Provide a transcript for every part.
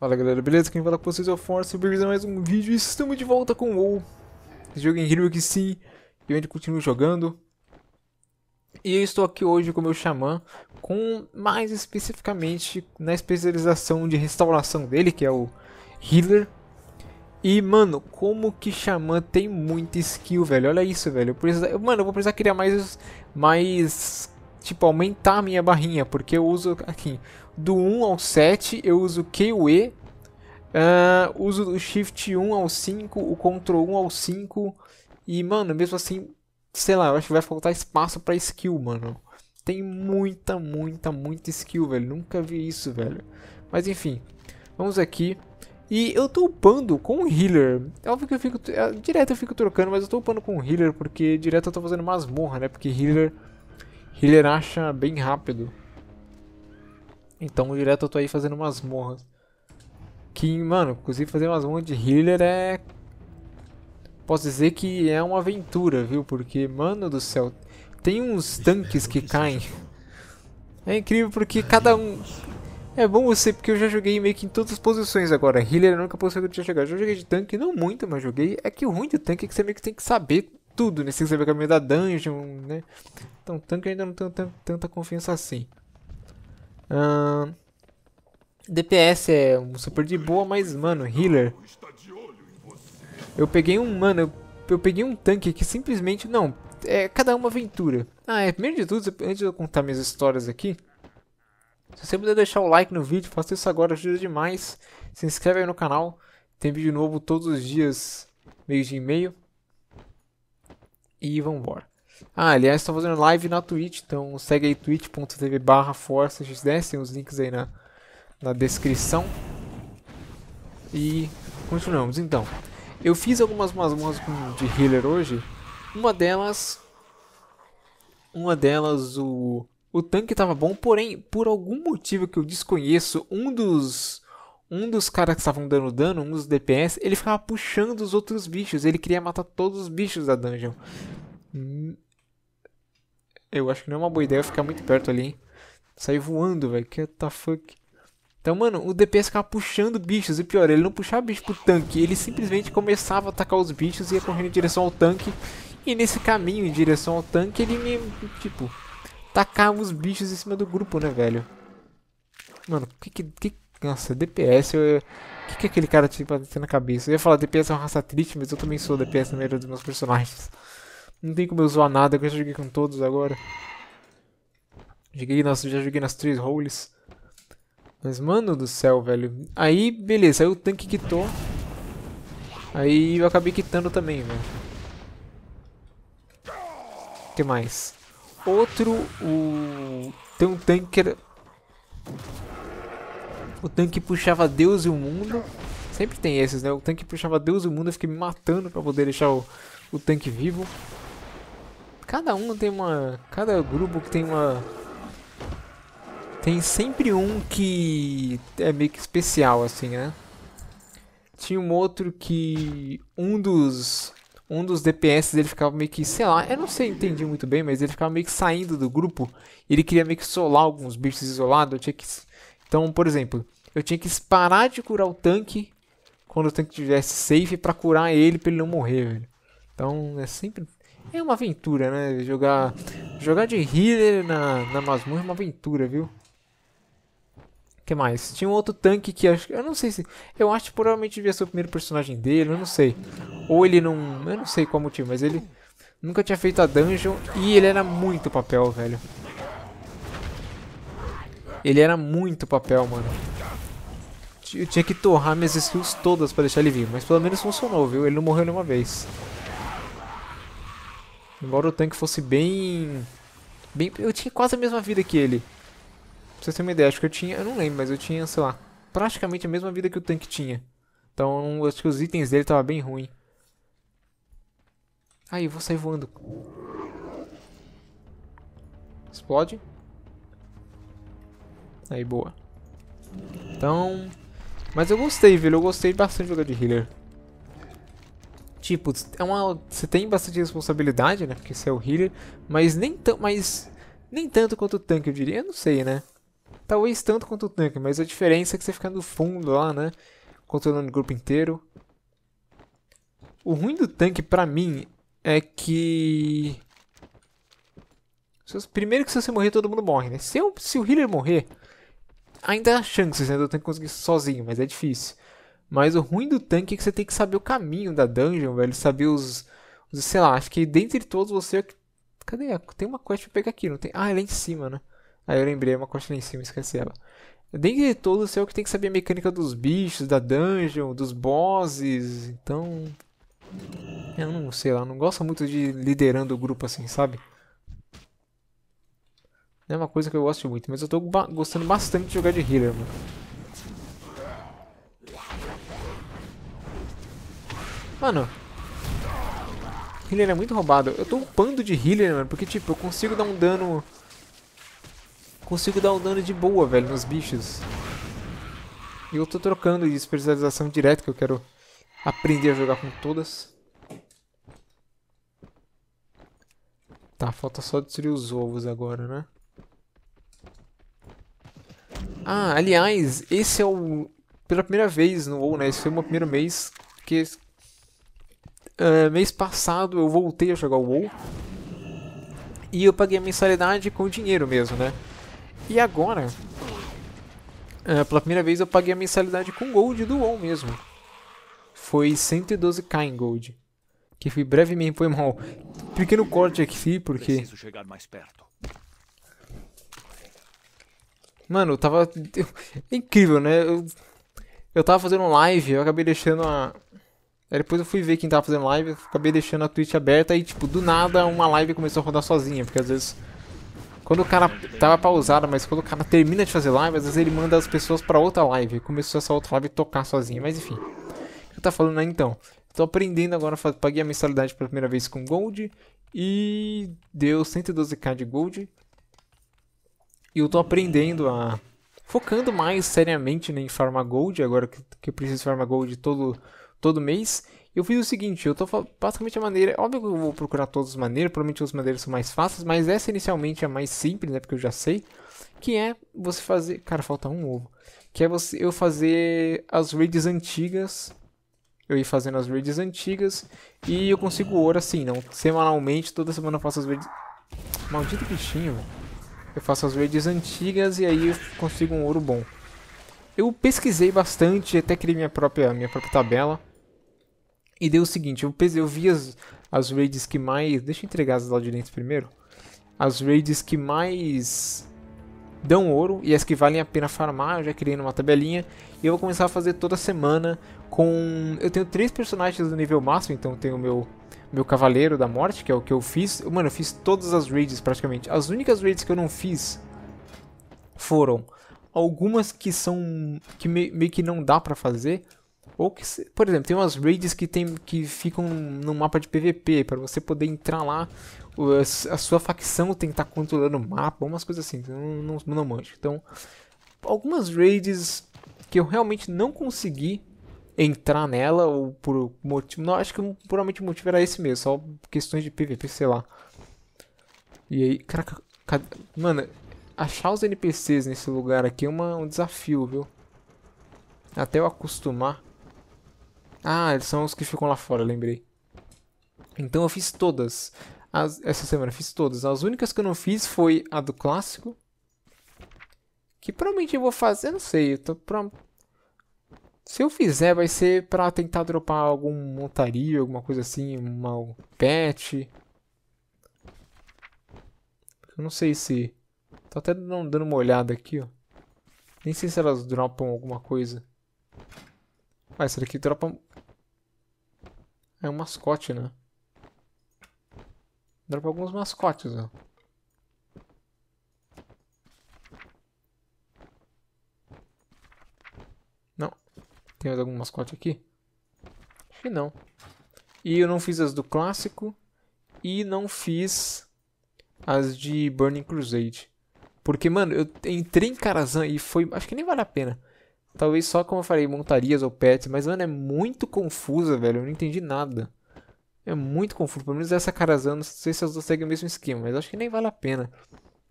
Fala galera, beleza? Quem fala com vocês é o Force, bem-vindos a mais um vídeo e estamos de volta com o WoW Esse jogo é incrível que sim, eu ainda continuo jogando E eu estou aqui hoje com o meu Xamã, com mais especificamente na especialização de restauração dele, que é o Healer E mano, como que Xamã tem muita skill, velho, olha isso, velho eu precisa... Mano, eu vou precisar criar mais, mais tipo, aumentar a minha barrinha, porque eu uso aqui do 1 ao 7, eu uso QE, uh, ah, uso o Shift 1 ao 5, o Ctrl 1 ao 5, e mano, mesmo assim, sei lá, eu acho que vai faltar espaço pra skill, mano. Tem muita, muita, muita skill, velho. Nunca vi isso, velho. Mas enfim, vamos aqui. E eu tô upando com o healer. É óbvio que eu fico. É, direto eu fico trocando, mas eu tô upando com o healer porque direto eu tô fazendo masmorra, né? Porque healer Healer acha bem rápido. Então direto eu tô aí fazendo umas morras. Que, mano, inclusive fazer umas morras de healer é... Posso dizer que é uma aventura, viu? Porque, mano do céu, tem uns tanques é que caem. É incrível porque cada um... É bom você, porque eu já joguei meio que em todas as posições agora. Healer eu é nunca posição que eu tinha chegado. Já joguei de tanque, não muito, mas joguei. É que o ruim do tanque é que você meio que tem que saber tudo, né? Você tem que saber o caminho da dungeon, né? Então, tanto que eu ainda não tenho tanta confiança assim. Uh, DPS é um super de boa, mas, mano, healer. Eu peguei um, mano, eu, eu peguei um tanque que simplesmente, não, é cada uma aventura. Ah, é, primeiro de tudo, antes de eu contar minhas histórias aqui, se você puder deixar o like no vídeo, faça isso agora, ajuda demais. Se inscreve aí no canal, tem vídeo novo todos os dias, meio de e meio. E vambora. Ah, aliás, estou tá fazendo live na Twitch, então segue aí twitch.tv barra forçaxds, tem os links aí na, na descrição. E continuamos, então. Eu fiz algumas masmorras de healer hoje, uma delas... Uma delas, o, o tanque estava bom, porém, por algum motivo que eu desconheço, um dos um dos caras que estavam dando dano, um dos DPS, ele ficava puxando os outros bichos. Ele queria matar todos os bichos da dungeon. Eu acho que não é uma boa ideia ficar muito perto ali, hein? Sair voando, velho. Que the fuck? Então, mano, o DPS ficava puxando bichos. E pior, ele não puxava bicho pro tanque. Ele simplesmente começava a atacar os bichos e ia correndo em direção ao tanque. E nesse caminho em direção ao tanque, ele me. Tipo. Tacava os bichos em cima do grupo, né, velho? Mano, que que. que nossa, DPS. O que, que aquele cara tinha na cabeça? Eu ia falar DPS é uma raça triste, mas eu também sou DPS na maioria dos meus personagens. Não tem como eu zoar nada, que eu já joguei com todos agora. Joguei nas, já joguei nas três roles Mas, mano do céu, velho. Aí, beleza, aí o tanque quitou. Aí eu acabei quitando também, velho. O que mais? Outro, o... Tem um tanque que era... O tanque puxava Deus e o mundo. Sempre tem esses, né? O tanque puxava Deus e o mundo. Eu fiquei me matando pra poder deixar o, o tanque vivo. Cada um tem uma... Cada grupo que tem uma... Tem sempre um que é meio que especial, assim, né? Tinha um outro que... Um dos... Um dos DPS ele ficava meio que, sei lá, eu não sei, entendi muito bem, mas ele ficava meio que saindo do grupo. ele queria meio que solar alguns bichos isolados. Eu tinha que... Então, por exemplo, eu tinha que parar de curar o tanque quando o tanque estivesse safe para curar ele para ele não morrer, velho. Então é sempre é uma aventura, né? Jogar, jogar de healer na, na masmorra é uma aventura, viu? que mais? Tinha um outro tanque que acho, eu não sei se, eu acho que provavelmente devia ser o primeiro personagem dele, eu não sei. Ou ele não, eu não sei qual motivo, mas ele nunca tinha feito a dungeon e ele era muito papel, velho. Ele era muito papel, mano. Eu tinha que torrar minhas skills todas pra deixar ele vivo, mas pelo menos funcionou, viu? Ele não morreu nenhuma vez. Embora o tanque fosse bem... bem... Eu tinha quase a mesma vida que ele. Pra você ter uma ideia, acho que eu tinha... Eu não lembro, mas eu tinha, sei lá, praticamente a mesma vida que o tanque tinha. Então, acho que os itens dele tava bem ruim. Aí, eu vou sair voando. Explode. Aí, boa. Então... Mas eu gostei, velho. Eu gostei bastante de jogar de healer tipo, é uma, você tem bastante responsabilidade, né? Porque você é o healer, mas nem, tão, mas nem tanto quanto o tanque, eu diria. Eu não sei, né? Talvez tanto quanto o tanque, mas a diferença é que você fica no fundo lá, né? Controlando o grupo inteiro. O ruim do tanque, pra mim, é que... Primeiro que se você morrer, todo mundo morre, né? Se, eu, se o healer morrer, ainda há chances né, tenho que conseguir sozinho, mas é difícil. Mas o ruim do tanque é que você tem que saber o caminho da dungeon, velho. Saber os. os sei lá, acho que dentre todos você. É Cadê? Tem uma quest pra pegar aqui, não tem? Ah, é lá em cima, né? Aí eu lembrei, é uma quest lá em cima, esqueci ela. Dentre todos você é o que tem que saber a mecânica dos bichos, da dungeon, dos bosses. Então. Eu não sei lá, não gosto muito de liderando o grupo assim, sabe? Não é uma coisa que eu gosto muito, mas eu tô gostando bastante de jogar de healer, mano. Mano. Healer é muito roubado. Eu tô upando de healer, mano. Porque, tipo, eu consigo dar um dano... Consigo dar um dano de boa, velho, nos bichos. E eu tô trocando de especialização direto, que eu quero aprender a jogar com todas. Tá, falta só destruir os ovos agora, né? Ah, aliás, esse é o... Pela primeira vez no WoW, né? Esse foi o meu primeiro mês que eh, mês passado eu voltei a jogar o WoW. E eu paguei a mensalidade com dinheiro mesmo, né? E agora, uh, pela primeira vez eu paguei a mensalidade com gold do WoW mesmo. Foi 112k em gold. Que foi brevemente, foi mal. Pequeno corte aqui, porque... Mano, eu tava... É incrível, né? Eu... eu tava fazendo live, eu acabei deixando a... Aí depois eu fui ver quem tava fazendo live, acabei deixando a Twitch aberta e, tipo, do nada uma live começou a rodar sozinha, porque às vezes. Quando o cara tava pausado, mas quando o cara termina de fazer live, às vezes ele manda as pessoas para outra live. Começou essa outra live tocar sozinha, mas enfim. O que eu tá tava falando aí então? Tô aprendendo agora, paguei a mensalidade pela primeira vez com Gold e deu 112k de Gold. E eu tô aprendendo a. focando mais seriamente né, em farmar Gold, agora que, que eu preciso farmar Gold todo todo mês. Eu fiz o seguinte, eu tô basicamente a maneira, óbvio que eu vou procurar todas as maneiras, provavelmente as maneiras são mais fáceis, mas essa inicialmente é a mais simples, né, porque eu já sei, que é você fazer, cara, falta um ovo, que é você eu fazer as raids antigas, eu ir fazendo as raids antigas e eu consigo ouro assim, não, semanalmente, toda semana eu faço as raids. Maldito bichinho, velho. Eu faço as raids antigas e aí eu consigo um ouro bom. Eu pesquisei bastante, até criei minha própria, minha própria tabela. E deu o seguinte, eu, eu vi as, as raids que mais... Deixa eu entregar as lá de dentro primeiro. As raids que mais dão ouro e as que valem a pena farmar, eu já criei numa tabelinha. E eu vou começar a fazer toda semana com... Eu tenho três personagens do nível máximo, então eu tenho o meu, meu Cavaleiro da Morte, que é o que eu fiz. Mano, eu fiz todas as raids praticamente. As únicas raids que eu não fiz foram algumas que são... que meio que não dá pra fazer... Ou que, por exemplo, tem umas raids que, tem, que ficam no mapa de PVP, para você poder entrar lá, a sua facção tem que estar tá controlando o mapa, umas coisas assim, então não, não, não manjo. Então, algumas raids que eu realmente não consegui entrar nela, ou por motivo. Não, acho que puramente o motivo era esse mesmo, só questões de PVP, sei lá. E aí, caraca, mano, achar os NPCs nesse lugar aqui é uma, um desafio, viu? Até eu acostumar. Ah, eles são os que ficam lá fora, lembrei. Então eu fiz todas. As, essa semana eu fiz todas. As únicas que eu não fiz foi a do clássico. Que provavelmente eu vou fazer, não sei. Eu pra... Se eu fizer, vai ser pra tentar dropar algum montaria, alguma coisa assim, uma pet. Eu não sei se... Tô até dando uma olhada aqui, ó. Nem sei se elas dropam alguma coisa. Ah, essa daqui dropa é um mascote, né? Dropa alguns mascotes, ó. Né? Não. Tem mais algum mascote aqui? Acho que não. E eu não fiz as do clássico. E não fiz as de Burning Crusade. Porque, mano, eu entrei em Karazhan e foi... Acho que nem vale a pena. Talvez só, como eu falei, montarias ou pets, mas, mano, é muito confusa, velho. Eu não entendi nada. É muito confuso. Pelo menos essa Karazan, não sei se elas duas seguem o mesmo esquema, mas acho que nem vale a pena.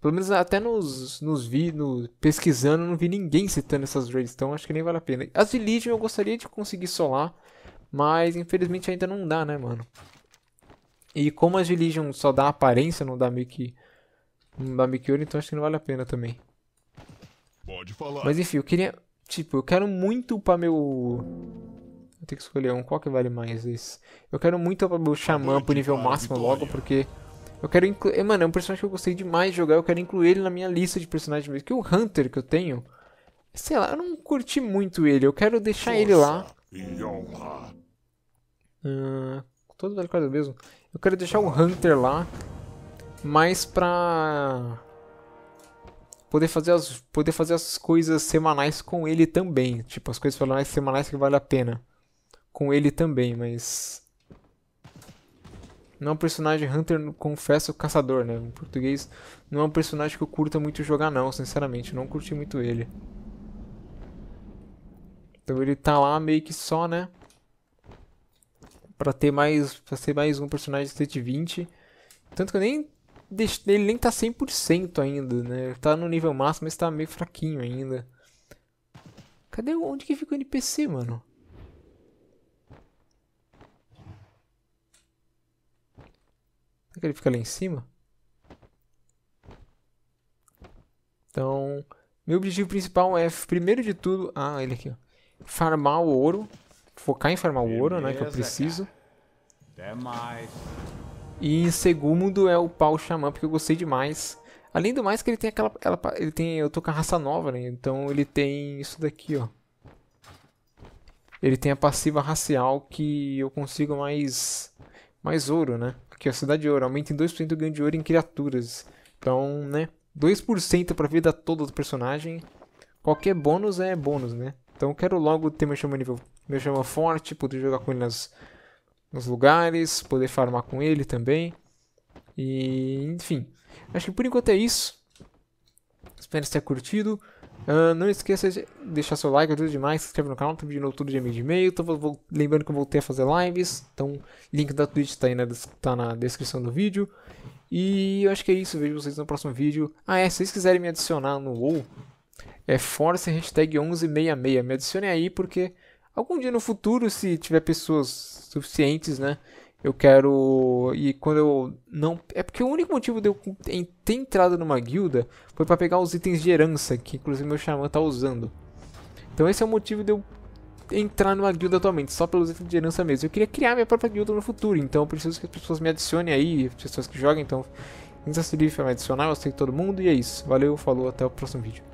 Pelo menos até nos, nos vi, no, pesquisando, não vi ninguém citando essas raids, então acho que nem vale a pena. As Village eu gostaria de conseguir solar, mas infelizmente ainda não dá, né, mano? E como as Religion só dá aparência, não dá meio que. Não dá meio que ouro, então acho que não vale a pena também. Pode falar. Mas enfim, eu queria. Tipo, eu quero muito para meu... Eu tenho que escolher um. Qual que vale mais esse? Eu quero muito para meu Xamã pro nível máximo logo, porque... Eu quero incluir... Mano, é um personagem que eu gostei demais de jogar. Eu quero incluir ele na minha lista de personagens mesmo. Que o Hunter que eu tenho... Sei lá, eu não curti muito ele. Eu quero deixar Força ele lá. E honra. Uh, todo velho quase mesmo. Eu quero deixar o Hunter lá. Mais pra poder fazer as, poder fazer as coisas semanais com ele também. Tipo, as coisas semanais, semanais que vale a pena. Com ele também, mas... Não é um personagem Hunter, confesso, caçador, né? Em português, não é um personagem que eu curta muito jogar não, sinceramente. Não curti muito ele. Então ele tá lá meio que só, né? Pra ter mais, pra ser mais um personagem de 120. Tanto que eu nem ele nem tá 100% ainda, né? Tá no nível máximo, mas tá meio fraquinho ainda. Cadê onde que fica o NPC, mano? Será que ele fica lá em cima? Então, meu objetivo principal é, primeiro de tudo... Ah, ele aqui, ó. Farmar o ouro. Focar em farmar o ouro, né? Que eu preciso. Até mais. E em segundo é o Pau Xamã, porque eu gostei demais. Além do mais que ele tem aquela, aquela ele tem, eu tô com a raça nova, né? Então ele tem isso daqui, ó. Ele tem a passiva racial que eu consigo mais mais ouro, né? Aqui a cidade de ouro aumenta em 2% o ganho de ouro em criaturas. Então, né? 2% para vida toda do personagem. Qualquer bônus é bônus, né? Então eu quero logo ter meu chama nível, meu chama forte, poder jogar com ele nas nos lugares, poder farmar com ele também. E, enfim, acho que por enquanto é isso. Espero que tenha curtido. Uh, não esqueça de deixar seu like, ajuda demais, se inscreve no canal, também tá de tudo de e-mail de e-mail. Então, lembrando que eu voltei a fazer lives, então link da Twitch tá aí na, tá na descrição do vídeo. E eu acho que é isso, vejo vocês no próximo vídeo. Ah é, se vocês quiserem me adicionar no WoW, é force hashtag 1166, me adicione aí porque Algum dia no futuro, se tiver pessoas suficientes, né? Eu quero. E quando eu não. É porque o único motivo de eu ter entrado numa guilda foi para pegar os itens de herança, que inclusive meu xamã tá usando. Então esse é o motivo de eu entrar numa guilda atualmente, só pelos itens de herança mesmo. Eu queria criar minha própria guilda no futuro, então eu preciso que as pessoas me adicionem aí, pessoas que jogam, então. Insta é me adicionar, eu aceito todo mundo e é isso. Valeu, falou, até o próximo vídeo.